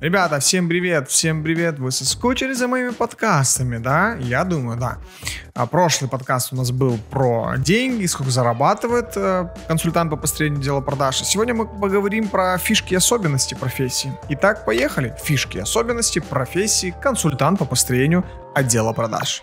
Ребята, всем привет, всем привет. Вы соскучились за моими подкастами, да? Я думаю, да. А прошлый подкаст у нас был про деньги, сколько зарабатывает э, консультант по построению дела продаж. Сегодня мы поговорим про фишки и особенности профессии. Итак, поехали. Фишки и особенности профессии консультант по построению отдела продаж.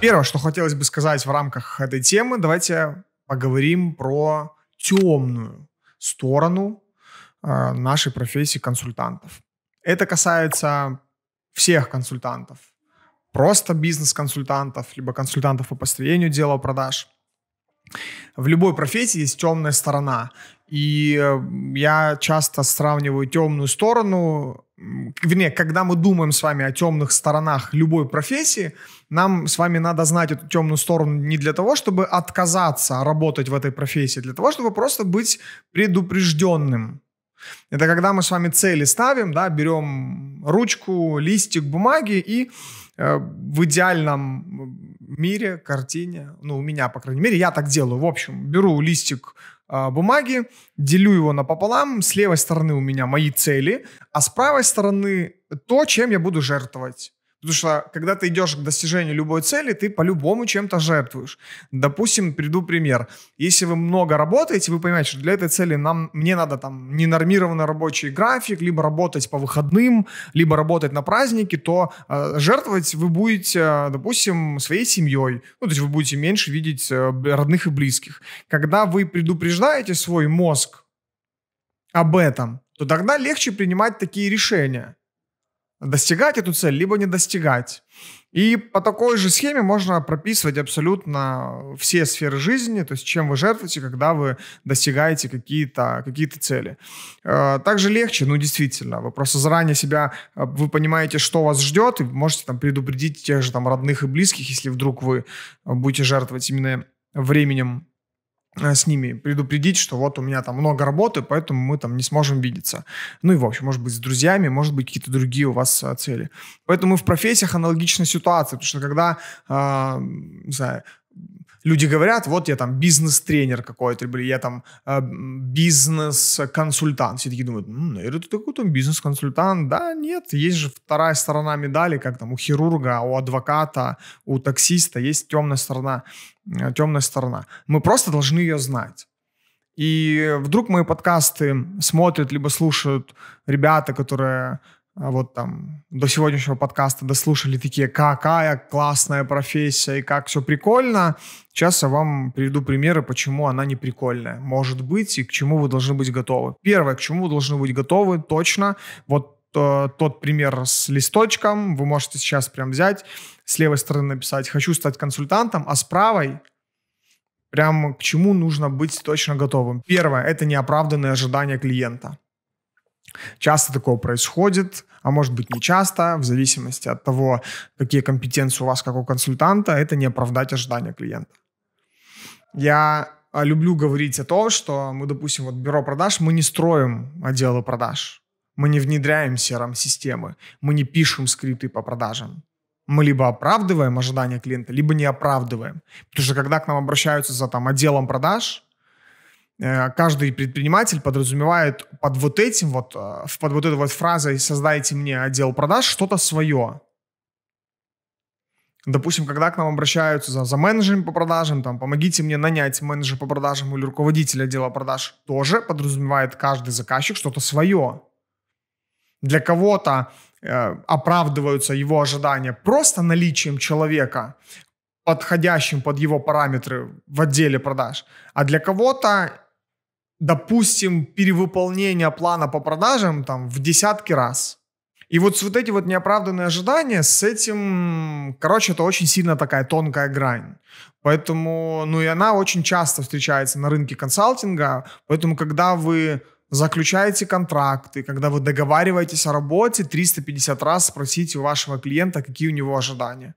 Первое, что хотелось бы сказать в рамках этой темы, давайте поговорим про темную сторону э, нашей профессии консультантов. Это касается всех консультантов, просто бизнес-консультантов, либо консультантов по построению дела продаж. В любой профессии есть темная сторона. И э, я часто сравниваю темную сторону вернее, когда мы думаем с вами о темных сторонах любой профессии, нам с вами надо знать эту темную сторону не для того, чтобы отказаться работать в этой профессии, а для того, чтобы просто быть предупрежденным. Это когда мы с вами цели ставим, да, берем ручку, листик бумаги и э, в идеальном мире, картине, ну, у меня, по крайней мере, я так делаю, в общем, беру листик а, бумаги, делю его напополам. С левой стороны у меня мои цели, а с правой стороны то, чем я буду жертвовать. Потому что когда ты идешь к достижению любой цели, ты по-любому чем-то жертвуешь. Допустим, приду пример. Если вы много работаете, вы понимаете, что для этой цели нам, мне надо там ненормированный рабочий график, либо работать по выходным, либо работать на праздники, то э, жертвовать вы будете, э, допустим, своей семьей. Ну, то есть вы будете меньше видеть э, родных и близких. Когда вы предупреждаете свой мозг об этом, то тогда легче принимать такие решения – достигать эту цель, либо не достигать. И по такой же схеме можно прописывать абсолютно все сферы жизни, то есть чем вы жертвуете, когда вы достигаете какие-то какие цели. Э, также легче, ну действительно, вы просто заранее себя, э, вы понимаете, что вас ждет, и можете там предупредить тех же там родных и близких, если вдруг вы э, будете жертвовать именно временем Э, с ними предупредить, что вот у меня там много работы, поэтому мы там не сможем видеться. Ну и, в общем, может быть, с друзьями, может быть, какие-то другие у вас а, цели. Поэтому в профессиях аналогичная ситуация, потому что когда, а, не знаю, люди говорят, вот я там бизнес-тренер какой-то, или я там э, бизнес-консультант. Все такие думают, М, наверное, ну, ты какой там бизнес-консультант. Да, нет, есть же вторая сторона медали, как там у хирурга, у адвоката, у таксиста есть темная сторона. Э, темная сторона. Мы просто должны ее знать. И вдруг мои подкасты смотрят либо слушают ребята, которые а вот там до сегодняшнего подкаста дослушали такие, какая классная профессия и как все прикольно. Сейчас я вам приведу примеры, почему она не прикольная. Может быть и к чему вы должны быть готовы. Первое, к чему вы должны быть готовы, точно. Вот э, тот пример с листочком вы можете сейчас прям взять, с левой стороны написать «хочу стать консультантом», а с правой прям к чему нужно быть точно готовым. Первое – это неоправданные ожидания клиента. Часто такое происходит, а может быть не часто, в зависимости от того, какие компетенции у вас как у консультанта, это не оправдать ожидания клиента. Я а, люблю говорить о том, что мы, допустим, вот бюро продаж, мы не строим отделы продаж, мы не внедряем серым системы мы не пишем скрипты по продажам. Мы либо оправдываем ожидания клиента, либо не оправдываем. Потому что когда к нам обращаются за там, отделом продаж, Э, каждый предприниматель подразумевает под вот этим вот, э, под вот этой вот фразой «создайте мне отдел продаж» что-то свое. Допустим, когда к нам обращаются за, за менеджером по продажам, там, помогите мне нанять менеджера по продажам или руководителя отдела продаж, тоже подразумевает каждый заказчик что-то свое. Для кого-то э, оправдываются его ожидания просто наличием человека, подходящим под его параметры в отделе продаж, а для кого-то допустим, перевыполнение плана по продажам там в десятки раз. И вот с вот эти вот неоправданные ожидания, с этим, короче, это очень сильно такая тонкая грань. Поэтому, ну и она очень часто встречается на рынке консалтинга, поэтому когда вы заключаете контракты, когда вы договариваетесь о работе, 350 раз спросите у вашего клиента, какие у него ожидания.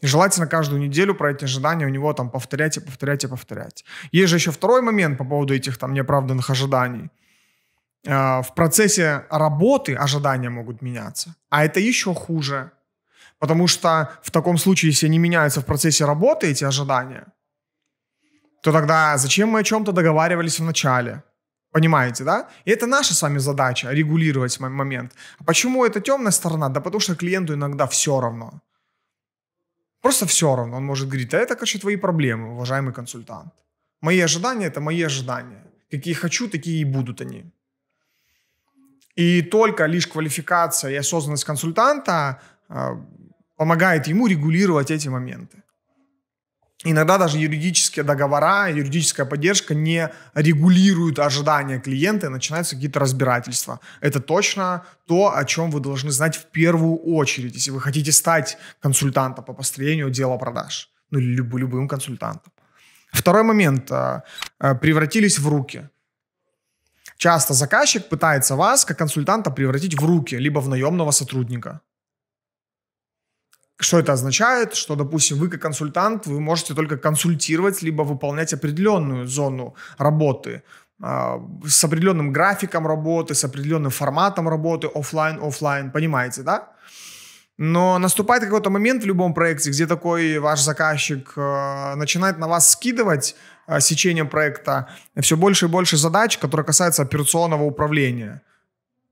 И желательно каждую неделю про эти ожидания у него там повторять и повторять и повторять. Есть же еще второй момент по поводу этих там неоправданных ожиданий. Э, в процессе работы ожидания могут меняться. А это еще хуже. Потому что в таком случае, если они меняются в процессе работы, эти ожидания, то тогда зачем мы о чем-то договаривались в начале? Понимаете, да? И это наша с вами задача регулировать момент. А почему это темная сторона? Да потому что клиенту иногда все равно. Просто все равно. Он может говорить, а это, короче, твои проблемы, уважаемый консультант. Мои ожидания – это мои ожидания. Какие хочу, такие и будут они. И только лишь квалификация и осознанность консультанта э, помогает ему регулировать эти моменты. Иногда даже юридические договора, юридическая поддержка не регулируют ожидания клиента, и начинаются какие-то разбирательства. Это точно то, о чем вы должны знать в первую очередь, если вы хотите стать консультантом по построению дела продаж, ну или люб- любым консультантом. Второй момент. Э, э, превратились в руки. Часто заказчик пытается вас, как консультанта, превратить в руки, либо в наемного сотрудника. Что это означает? Что, допустим, вы как консультант, вы можете только консультировать, либо выполнять определенную зону работы а, с определенным графиком работы, с определенным форматом работы, офлайн, офлайн, понимаете, да? Но наступает какой-то момент в любом проекте, где такой ваш заказчик а, начинает на вас скидывать а, сечением проекта все больше и больше задач, которые касаются операционного управления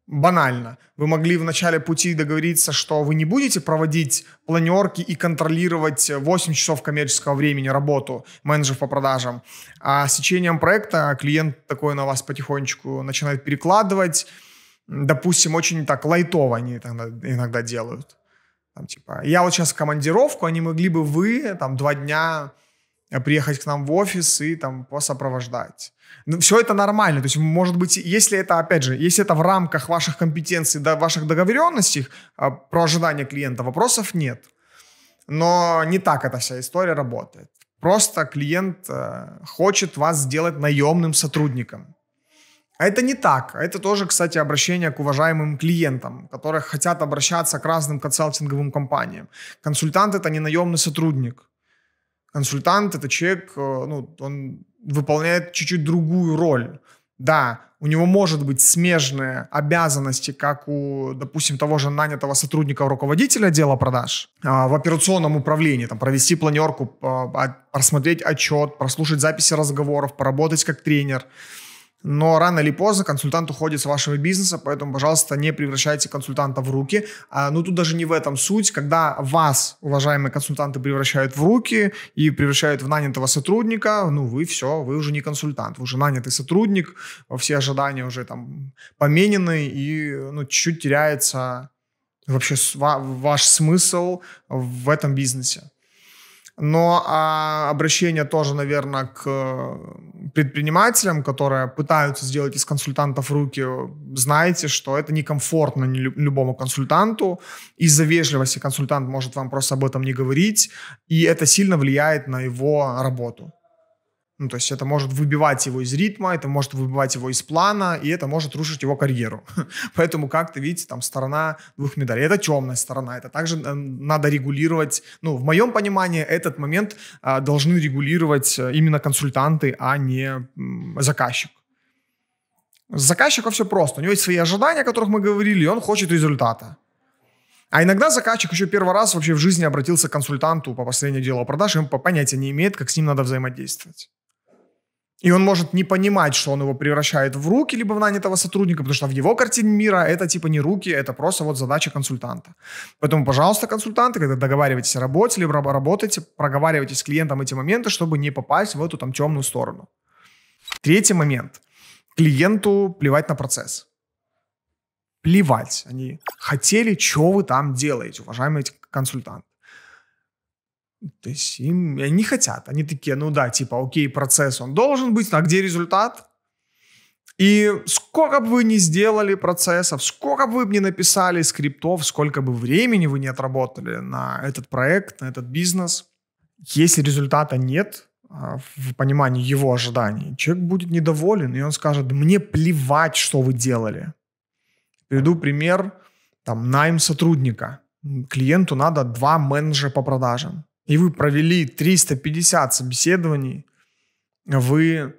банально. Вы могли в начале пути договориться, что вы не будете проводить планерки и контролировать 8 часов коммерческого времени работу менеджеров по продажам. А с течением проекта клиент такой на вас потихонечку начинает перекладывать. Допустим, очень так лайтово они иногда, делают. Там, типа, я вот сейчас командировку, а не могли бы вы там два дня Э, приехать к нам в офис и там посопровождать. Ну, все это нормально. То есть, может быть, если это, опять же, если это в рамках ваших компетенций, до ваших договоренностей а, про ожидание клиента, вопросов нет. Но не так эта вся история работает. Просто клиент э, хочет вас сделать наемным сотрудником. А это не так. А это тоже, кстати, обращение к уважаемым клиентам, которые хотят обращаться к разным консалтинговым компаниям. Консультант – это не наемный сотрудник – Консультант — это человек, э, ну, он выполняет чуть-чуть другую роль. Да, у него может быть смежные обязанности, как у, допустим, того же нанятого сотрудника руководителя отдела продаж а, в операционном управлении, там, провести планерку, просмотреть отчет, прослушать записи разговоров, поработать как тренер – но рано или поздно консультант уходит с вашего бизнеса, поэтому, пожалуйста, не превращайте консультанта в руки. А, ну, тут даже не в этом суть. Когда вас, уважаемые консультанты, превращают в руки и превращают в нанятого сотрудника, ну, вы все, вы уже не консультант, вы уже нанятый сотрудник, все ожидания уже там поменены, и, ну, чуть-чуть теряется вообще ваш смысл в этом бизнесе. Но а, обращение тоже, наверное, к э, предпринимателям, которые пытаются сделать из консультантов руки, знаете, что это некомфортно любому консультанту. Из-за вежливости консультант может вам просто об этом не говорить, и это сильно влияет на его работу. Ну, то есть это может выбивать его из ритма, это может выбивать его из плана, и это может рушить его карьеру. Поэтому, как-то, видите, там сторона двух медалей. Это темная сторона, это также э, надо регулировать. Ну, в моем понимании, этот момент а, должны регулировать э, именно консультанты, а не заказчик. С заказчиком все просто. У него есть свои ожидания, о которых мы говорили, и он хочет результата. А иногда заказчик еще первый раз вообще в жизни обратился к консультанту по последнему делу продаж, и он по понятия не имеет, как с ним надо взаимодействовать. И он может не понимать, что он его превращает в руки либо в нанятого сотрудника, потому что в его картине мира это типа не руки, это просто вот задача консультанта. Поэтому, пожалуйста, консультанты, когда договариваетесь о работе, либо работаете, проговаривайте с клиентом эти моменты, чтобы не попасть в эту там темную сторону. Третий момент. Клиенту плевать на процесс. Плевать. Они хотели, что вы там делаете, уважаемый консультант? То есть им, они хотят. Они такие, ну да, типа, окей, процесс, он должен быть, а где результат? И сколько бы вы ни сделали процессов, сколько бы вы ни написали скриптов, сколько бы времени вы не отработали на этот проект, на этот бизнес, если результата нет а, в понимании его ожиданий, человек будет недоволен, и он скажет, мне плевать, что вы делали. Приведу пример, там, найм сотрудника. Клиенту надо два менеджера по продажам и вы провели 350 собеседований, вы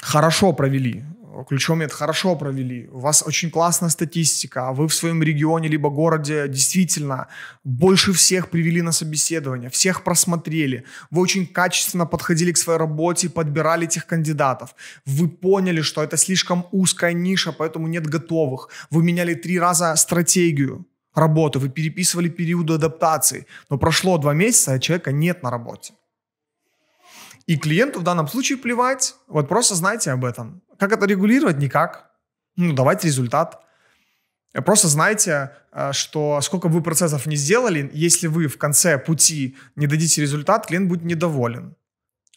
хорошо провели, Ключом это хорошо провели, у вас очень классная статистика, вы в своем регионе либо городе действительно больше всех привели на собеседование, всех просмотрели, вы очень качественно подходили к своей работе, подбирали этих кандидатов, вы поняли, что это слишком узкая ниша, поэтому нет готовых, вы меняли три раза стратегию, работу, вы переписывали периоды адаптации, но прошло два месяца, а человека нет на работе. И клиенту в данном случае плевать, вот просто знайте об этом. Как это регулировать? Никак. Ну, давайте результат. Просто знайте, э, что сколько бы вы процессов не сделали, если вы в конце пути не дадите результат, клиент будет недоволен.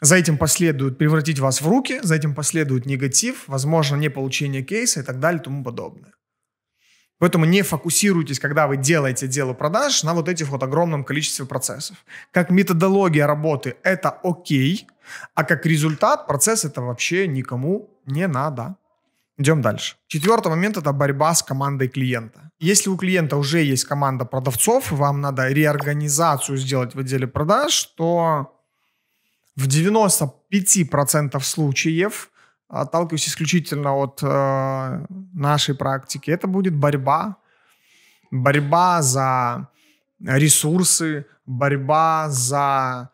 За этим последует превратить вас в руки, за этим последует негатив, возможно, не получение кейса и так далее и тому подобное. Поэтому не фокусируйтесь, когда вы делаете дело продаж, на вот этих вот огромном количестве процессов. Как методология работы это окей, а как результат процесс это вообще никому не надо. Идем дальше. Четвертый момент – это борьба с командой клиента. Если у клиента уже есть команда продавцов, вам надо реорганизацию сделать в отделе продаж, то в 95% случаев отталкиваясь исключительно от э, нашей практики, это будет борьба. Борьба за ресурсы, борьба за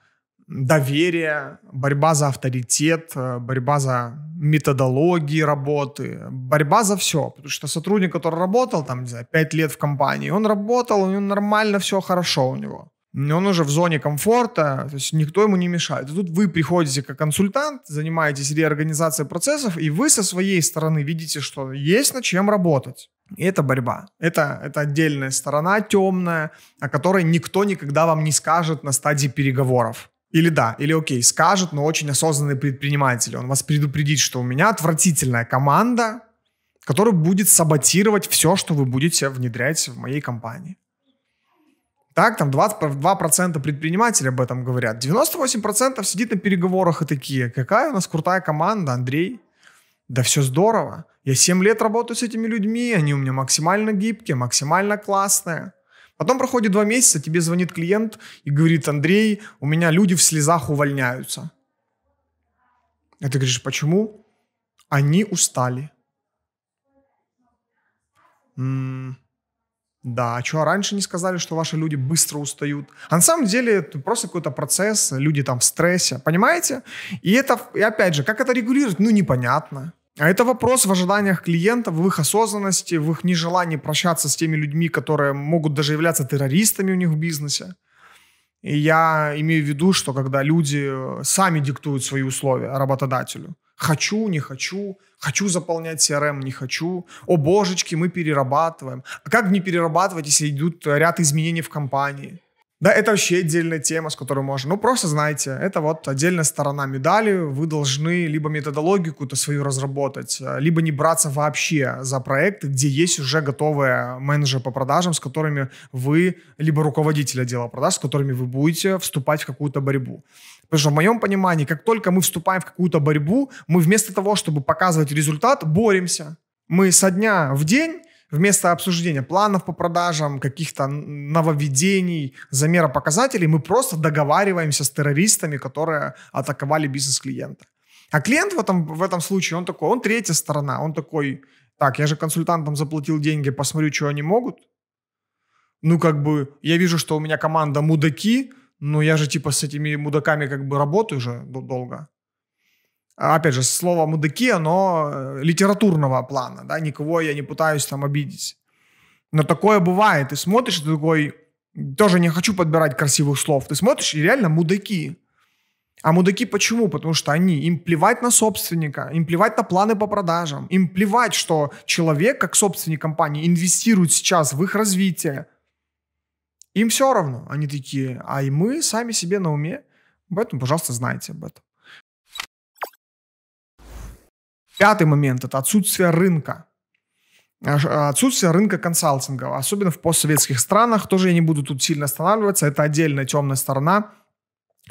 доверие, борьба за авторитет, э, борьба за методологии работы, борьба за все. Потому что сотрудник, который работал там, не знаю, 5 лет в компании, он работал, у него нормально все хорошо у него он уже в зоне комфорта, то есть никто ему не мешает. И тут вы приходите как консультант, занимаетесь реорганизацией процессов, и вы со своей стороны видите, что есть над чем работать. И это борьба. Это, это отдельная сторона темная, о которой никто никогда вам не скажет на стадии переговоров. Или да, или окей, скажет, но очень осознанный предприниматель. Он вас предупредит, что у меня отвратительная команда, которая будет саботировать все, что вы будете внедрять в моей компании. Так, там 22% предпринимателей об этом говорят. 98% сидит на переговорах и такие, какая у нас крутая команда, Андрей. Да все здорово. Я 7 лет работаю с этими людьми, они у меня максимально гибкие, максимально классные. Потом проходит 2 месяца, тебе звонит клиент и говорит, Андрей, у меня люди в слезах увольняются. И а ты говоришь, почему? Они устали. М-м-м. Да, а что, а раньше не сказали, что ваши люди быстро устают? А на самом деле это просто какой-то процесс, люди там в стрессе, понимаете? И это, и опять же, как это регулировать, ну непонятно. А это вопрос в ожиданиях клиентов, в их осознанности, в их нежелании прощаться с теми людьми, которые могут даже являться террористами у них в бизнесе. И я имею в виду, что когда люди э, сами диктуют свои условия работодателю – Хочу, не хочу, хочу заполнять CRM, не хочу. О божечки, мы перерабатываем. А как не перерабатывать, если идут ряд изменений в компании? Да, это вообще отдельная тема, с которой можно. Ну, просто знаете, это вот отдельная сторона медали. Вы должны либо методологию какую-то свою разработать, э, либо не браться вообще за проект, где есть уже готовые менеджеры по продажам, с которыми вы, либо руководитель отдела продаж, с которыми вы будете вступать в какую-то борьбу. Потому что в моем понимании, как только мы вступаем в какую-то борьбу, мы вместо того, чтобы показывать результат, боремся. Мы со дня в день вместо обсуждения планов по продажам, каких-то нововведений, замера показателей, мы просто договариваемся с террористами, которые атаковали бизнес клиента. А клиент в этом, в этом случае, он такой, он третья сторона, он такой, так, я же консультантам заплатил деньги, посмотрю, что они могут. Ну, как бы, я вижу, что у меня команда мудаки, но я же типа с этими мудаками как бы работаю уже долго. А, опять же, слово мудаки, оно э, литературного плана, да, никого я не пытаюсь там обидеть. Но такое бывает, ты смотришь, ты такой, тоже не хочу подбирать красивых слов, ты смотришь, и реально мудаки. А мудаки почему? Потому что они, им плевать на собственника, им плевать на планы по продажам, им плевать, что человек, как собственник компании, инвестирует сейчас в их развитие. Им все равно. Они такие, а и мы сами себе на уме. Поэтому, пожалуйста, знайте об этом. Пятый момент – это отсутствие рынка. Э, отсутствие рынка консалтинга, особенно в постсоветских странах, тоже я не буду тут сильно останавливаться, это отдельная темная сторона,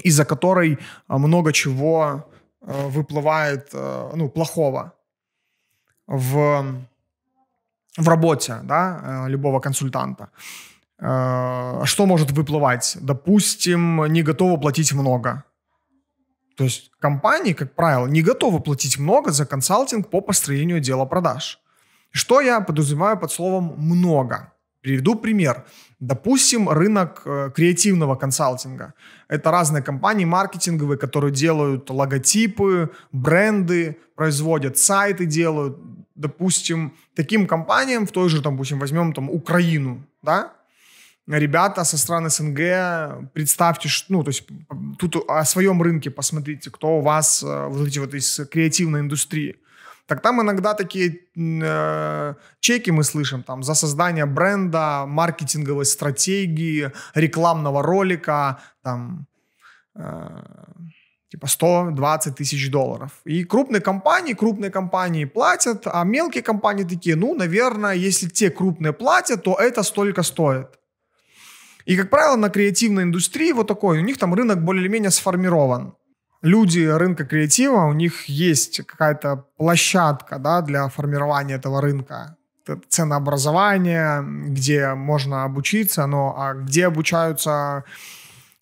из-за которой э, много чего э, выплывает, ну, плохого в, в работе, да, любого консультанта. Что может выплывать? Допустим, не готовы платить много то есть компании, как правило, не готовы платить много за консалтинг по построению дела продаж. Что я подразумеваю под словом «много»? Приведу пример. Допустим, рынок э, креативного консалтинга. Это разные компании маркетинговые, которые делают логотипы, бренды, производят сайты, делают. Допустим, таким компаниям в той же, там, допустим, возьмем там Украину, да, ребята со стран СНГ, представьте, ну, то есть тут о своем рынке посмотрите, кто у вас э, вот эти вот из креативной индустрии. Так там иногда такие э, чеки мы слышим там за создание бренда, маркетинговой стратегии, рекламного ролика, там э, типа 120 тысяч долларов. И крупные компании, крупные компании платят, а мелкие компании такие, ну, наверное, если те крупные платят, то это столько стоит. И, как правило, на креативной индустрии вот такой, у них там рынок более-менее сформирован. Люди рынка креатива, у них есть какая-то площадка да, для формирования этого рынка. Это ценообразование, где можно обучиться, но а где обучаются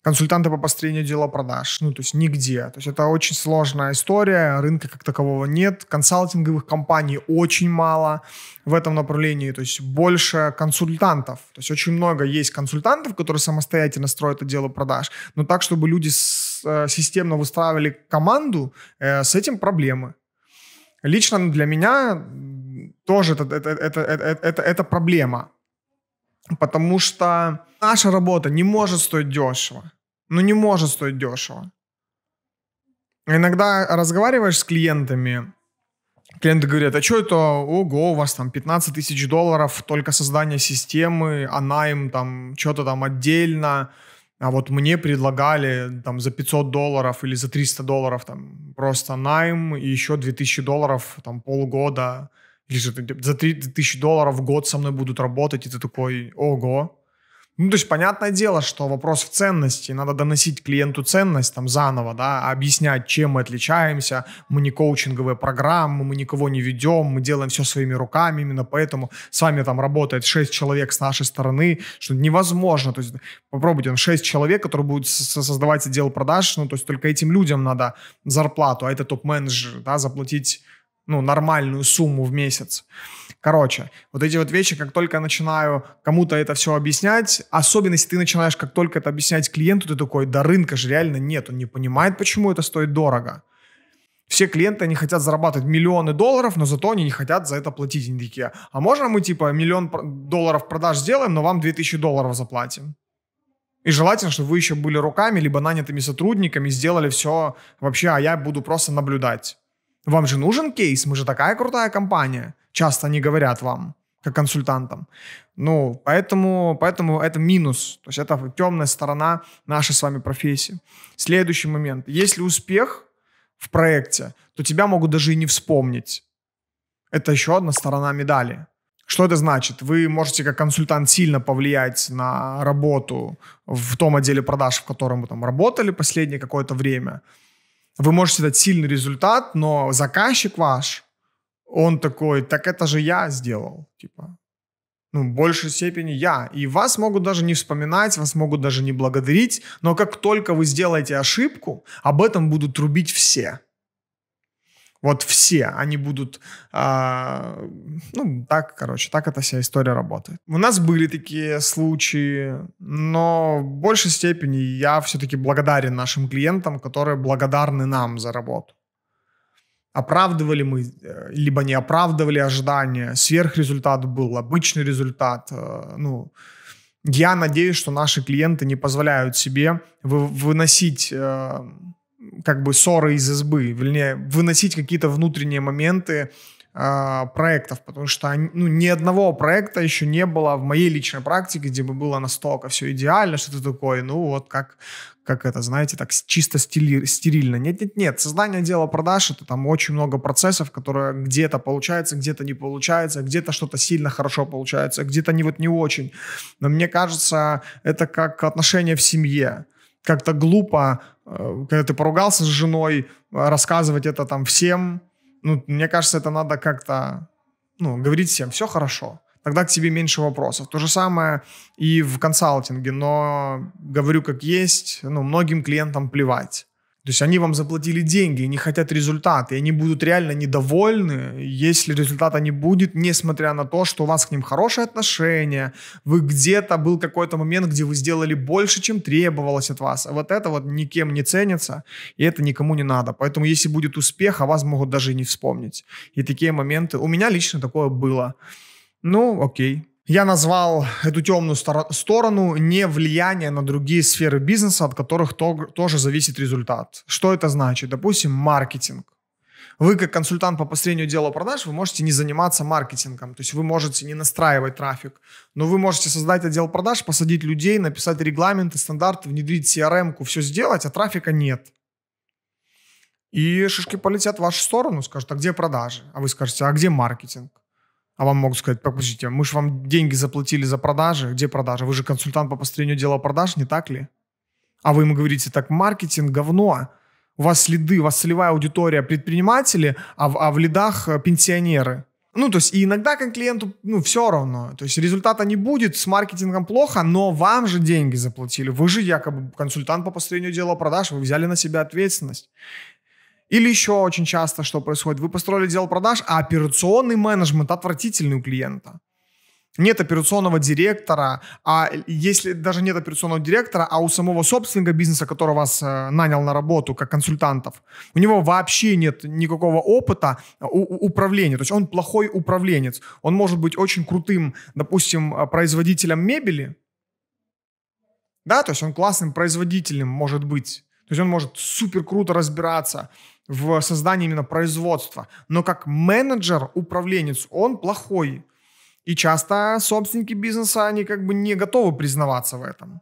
Консультанты по построению дела продаж. Ну, то есть нигде. То есть это очень сложная история, рынка как такового нет, консалтинговых компаний очень мало в этом направлении, то есть больше консультантов. То есть очень много есть консультантов, которые самостоятельно строят отделы продаж, но так, чтобы люди с, э, системно выстраивали команду, э, с этим проблемы. Лично для меня тоже это, это, это, это, это, это проблема, потому что наша работа не может стоить дешево ну не может стоить дешево. Иногда разговариваешь с клиентами, клиенты говорят, а что это, ого, у вас там 15 тысяч долларов только создание системы, а найм там что-то там отдельно, а вот мне предлагали там за 500 долларов или за 300 долларов там просто найм и еще 2000 долларов там полгода, или за 3000 долларов в год со мной будут работать, и ты такой, ого, ну, то есть, понятное дело, что вопрос в ценности. Надо доносить клиенту ценность там заново, да, объяснять, чем мы отличаемся. Мы не коучинговые программы, мы никого не ведем, мы делаем все своими руками. Именно поэтому с вами там работает 6 человек с нашей стороны, что невозможно. То есть, попробуйте, там 6 человек, которые будут создавать отдел продаж, ну, то есть, только этим людям надо зарплату, а это топ-менеджер, да, заплатить ну, нормальную сумму в месяц. Короче, вот эти вот вещи, как только я начинаю кому-то это все объяснять, особенно если ты начинаешь как только это объяснять клиенту, ты такой, да рынка же реально нет, он не понимает, почему это стоит дорого. Все клиенты, они хотят зарабатывать миллионы долларов, но зато они не хотят за это платить. Они такие, а можно мы типа миллион долларов продаж сделаем, но вам 2000 долларов заплатим? И желательно, чтобы вы еще были руками, либо нанятыми сотрудниками, сделали все вообще, а я буду просто наблюдать. Вам же нужен кейс, мы же такая крутая компания. Часто они говорят вам, как консультантам. Ну, поэтому, поэтому это минус. То есть это темная сторона нашей с вами профессии. Следующий момент. Если успех в проекте, то тебя могут даже и не вспомнить. Это еще одна сторона медали. Что это значит? Вы можете как консультант сильно повлиять на работу в том отделе продаж, в котором вы там работали последнее какое-то время – вы можете дать сильный результат, но заказчик ваш, он такой, так это же я сделал, типа, ну, в большей степени я. И вас могут даже не вспоминать, вас могут даже не благодарить, но как только вы сделаете ошибку, об этом будут трубить все. Вот все, они будут, а, ну, так, короче, так эта вся история работает. У нас были такие случаи, но в большей степени я все-таки благодарен нашим клиентам, которые благодарны нам за работу. Оправдывали мы, э, либо не оправдывали ожидания, сверхрезультат был, обычный результат, э, ну, я надеюсь, что наши клиенты не позволяют себе выносить э, как бы ссоры из избы, вернее, выносить какие-то внутренние моменты э, проектов, потому что ну, ни одного проекта еще не было в моей личной практике, где бы было настолько все идеально, что то такое, ну вот как, как это, знаете, так чисто стерильно. Нет-нет-нет, создание дела продаж — это там очень много процессов, которые где-то получается, где-то не получается, где-то что-то сильно хорошо получается, где-то не вот не очень. Но мне кажется, это как отношение в семье как-то глупо, э, когда ты поругался с женой, рассказывать это там всем. Ну, мне кажется, это надо как-то, ну, говорить всем, все хорошо. Тогда к тебе меньше вопросов. То же самое и в консалтинге, но говорю как есть, ну, многим клиентам плевать. То есть они вам заплатили деньги они хотят результат, и они будут реально недовольны, если результата не будет, несмотря на то, что у вас к ним хорошие отношения, вы где-то был какой-то момент, где вы сделали больше, чем требовалось от вас. А вот это вот никем не ценится, и это никому не надо. Поэтому если будет успех, о вас могут даже и не вспомнить. И такие моменты, у меня лично такое было. Ну, окей, я назвал эту темную сторону не влияние на другие сферы бизнеса, от которых то, тоже зависит результат. Что это значит? Допустим, маркетинг. Вы как консультант по построению дела продаж, вы можете не заниматься маркетингом, то есть вы можете не настраивать трафик, но вы можете создать отдел продаж, посадить людей, написать регламенты, стандарты, внедрить CRM-ку, эм, все сделать, а трафика нет. И шишки полетят в вашу сторону, скажут, а где продажи? А вы скажете, а где маркетинг? А вам могут сказать, так, подождите, а мы же вам деньги заплатили за продажи. Где продажи? Вы же консультант по построению дела продаж, не так ли? А вы ему говорите, так, маркетинг, говно. У вас следы, у вас целевая аудитория предприниматели, а в, а в лидах э, пенсионеры. Ну, то есть, и иногда как клиенту, ну, все равно. То есть, результата не будет, с маркетингом плохо, но вам же деньги заплатили. Вы же якобы консультант по построению дела продаж, вы взяли на себя ответственность. Или еще очень часто что происходит? Вы построили отдел продаж, а операционный менеджмент отвратительный у клиента. Нет операционного директора, а если даже нет операционного директора, а у самого собственника бизнеса, который вас э, нанял на работу как консультантов, у него вообще нет никакого опыта э, у- управления. То есть он плохой управленец. Он может быть очень крутым, допустим, э, производителем мебели, да, то есть он классным производителем может быть. То есть он может супер круто разбираться в создании именно производства. Но как менеджер, управленец, он плохой. И часто собственники бизнеса, они как бы не готовы признаваться в этом.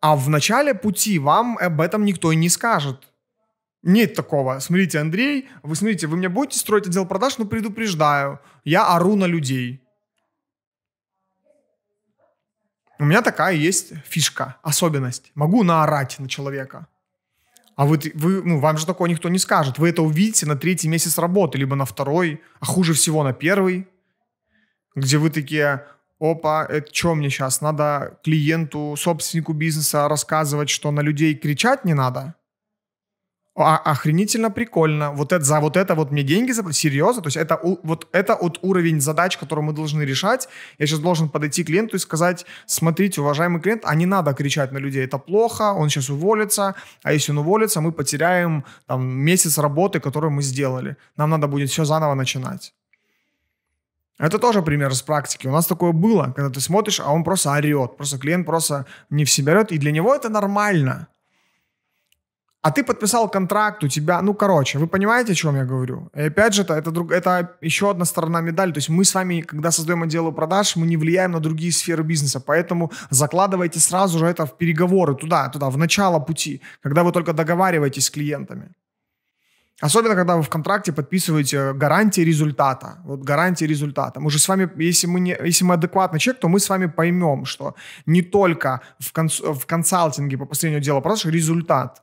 А в начале пути вам об этом никто и не скажет. Нет такого. Смотрите, Андрей, вы смотрите, вы меня будете строить отдел продаж, но предупреждаю, я ору на людей. У меня такая есть фишка, особенность. Могу наорать на человека. А вы вы, ну, вам же такого никто не скажет. Вы это увидите на третий месяц работы, либо на второй, а хуже всего на первый, где вы такие, опа, это что мне сейчас? Надо клиенту, собственнику бизнеса рассказывать, что на людей кричать не надо – а, охренительно прикольно. Вот это, за вот это вот мне деньги заплатили. Серьезно? То есть это, вот, это вот уровень задач, который мы должны решать. Я сейчас должен подойти к клиенту и сказать, смотрите, уважаемый клиент, а не надо кричать на людей, это плохо, он сейчас уволится, а если он уволится, мы потеряем там, месяц работы, который мы сделали. Нам надо будет все заново начинать. Это тоже пример из практики. У нас такое было, когда ты смотришь, а он просто орет. Просто клиент просто не в себя орет. И для него это нормально а ты подписал контракт, у тебя, ну, короче, вы понимаете, о чем я говорю? И опять же, это, это, друг, это еще одна сторона медали. То есть мы с вами, когда создаем отделы продаж, мы не влияем на другие сферы бизнеса, поэтому закладывайте сразу же это в переговоры туда, туда, в начало пути, когда вы только договариваетесь с клиентами. Особенно, когда вы в контракте подписываете гарантии результата. Вот гарантии результата. Мы же с вами, если мы, не, если мы адекватный человек, то мы с вами поймем, что не только в, конс, в консалтинге по последнему делу, продаж результат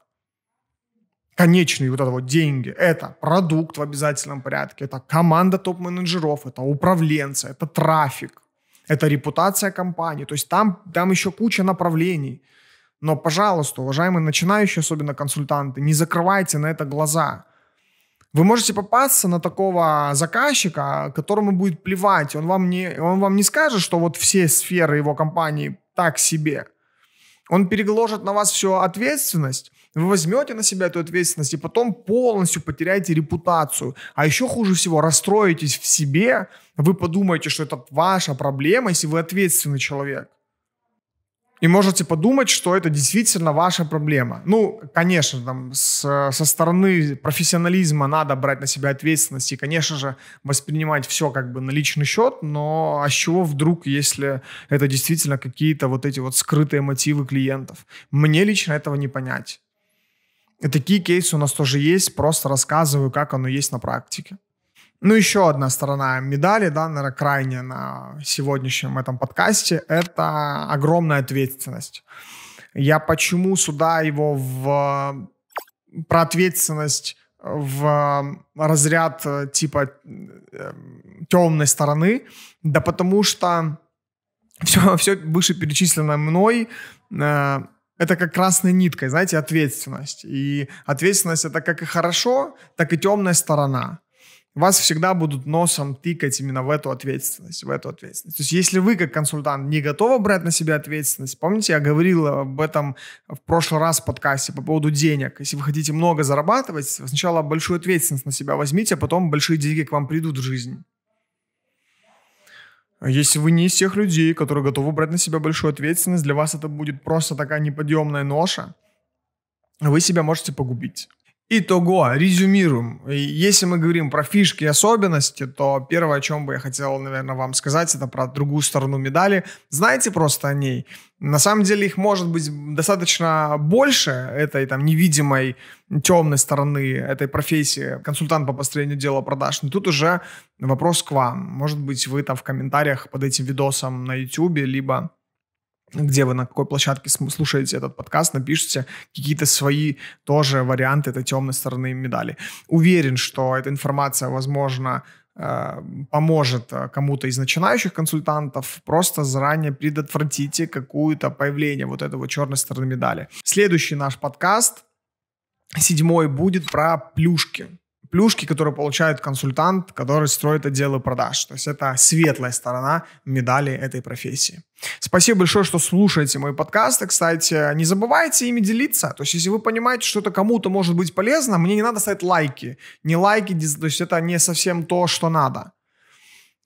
конечные вот это вот деньги, это продукт в обязательном порядке, это команда топ-менеджеров, это управленцы, это трафик, это репутация компании. То есть там, там еще куча направлений. Но, пожалуйста, уважаемые начинающие, особенно консультанты, не закрывайте на это глаза. Вы можете попасться на такого заказчика, которому будет плевать. Он вам не, он вам не скажет, что вот все сферы его компании так себе. Он переложит на вас всю ответственность, вы возьмете на себя эту ответственность и потом полностью потеряете репутацию. А еще хуже всего, расстроитесь в себе, вы подумаете, что это ваша проблема, если вы ответственный человек. И можете подумать, что это действительно ваша проблема. Ну, конечно, там, с, со стороны профессионализма надо брать на себя ответственность и, конечно же, воспринимать все как бы на личный счет, но а с чего вдруг, если это действительно какие-то вот эти вот скрытые мотивы клиентов? Мне лично этого не понять. И такие кейсы у нас тоже есть, просто рассказываю, как оно есть на практике. Ну, еще одна сторона медали, да, наверное, крайне на сегодняшнем этом подкасте, это огромная ответственность. Я почему сюда его в... про ответственность в разряд э, типа э, темной стороны, да потому что все, все вышеперечисленное мной э, это как красной ниткой, знаете, ответственность. И ответственность это как и хорошо, так и темная сторона. Вас всегда будут носом тыкать именно в эту ответственность, в эту ответственность. То есть если вы как консультант не готовы брать на себя ответственность, помните, я говорил об этом в прошлый раз в подкасте по поводу денег. Если вы хотите много зарабатывать, сначала большую ответственность на себя возьмите, а потом большие деньги к вам придут в жизнь. А если вы не из тех людей, которые готовы брать на себя большую ответственность, для вас это будет просто такая неподъемная ноша, вы себя можете погубить. Итого, резюмируем. Если мы говорим про фишки и особенности, то первое, о чем бы я хотел, наверное, вам сказать, это про другую сторону медали. Знаете просто о ней. На самом деле их может быть достаточно больше, этой там невидимой темной стороны этой профессии, консультант по построению дела продаж. Но тут уже вопрос к вам. Может быть, вы там в комментариях под этим видосом на YouTube, либо где вы на какой площадке слушаете этот подкаст, напишите какие-то свои тоже варианты этой темной стороны медали. Уверен, что эта информация, возможно, э, поможет э, кому-то из начинающих консультантов, просто заранее предотвратите какое-то появление вот этого черной стороны медали. Следующий наш подкаст, седьмой, будет про плюшки плюшки, которые получает консультант, который строит отделы продаж. То есть это светлая сторона медали этой профессии. Спасибо большое, что слушаете мои подкасты. Кстати, не забывайте ими делиться. То есть, если вы понимаете, что это кому-то может быть полезно, мне не надо ставить лайки. Не лайки, то есть это не совсем то, что надо.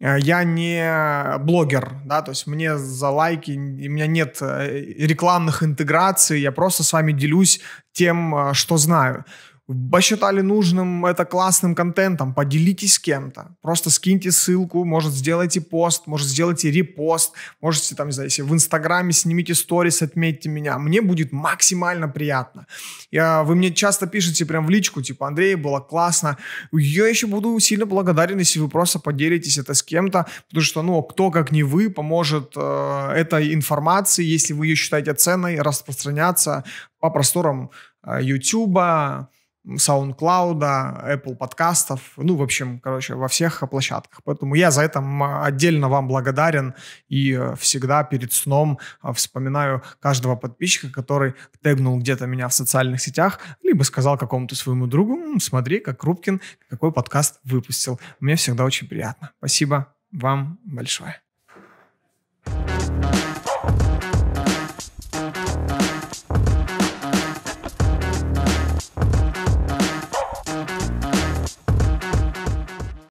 Э, я не блогер, да, то есть мне за лайки, у меня нет э, рекламных интеграций, я просто с вами делюсь тем, э, что знаю посчитали нужным это классным контентом, поделитесь с кем-то. Просто скиньте ссылку, может, сделайте пост, может, сделайте репост, можете там, не знаю, если в Инстаграме снимите сторис, отметьте меня. Мне будет максимально приятно. Я, вы мне часто пишете прям в личку, типа, Андрей, было классно. Я еще буду сильно благодарен, если вы просто поделитесь это с кем-то, потому что, ну, кто, как не вы, поможет э, этой информации, если вы ее считаете ценной, распространяться по просторам э, YouTube, SoundCloud, Apple подкастов, ну, в общем, короче, во всех площадках. Поэтому я за это отдельно вам благодарен и э, всегда перед сном э, вспоминаю каждого подписчика, который тегнул где-то меня в социальных сетях, либо сказал какому-то своему другу, смотри, как Рубкин какой подкаст выпустил. Мне всегда очень приятно. Спасибо вам большое.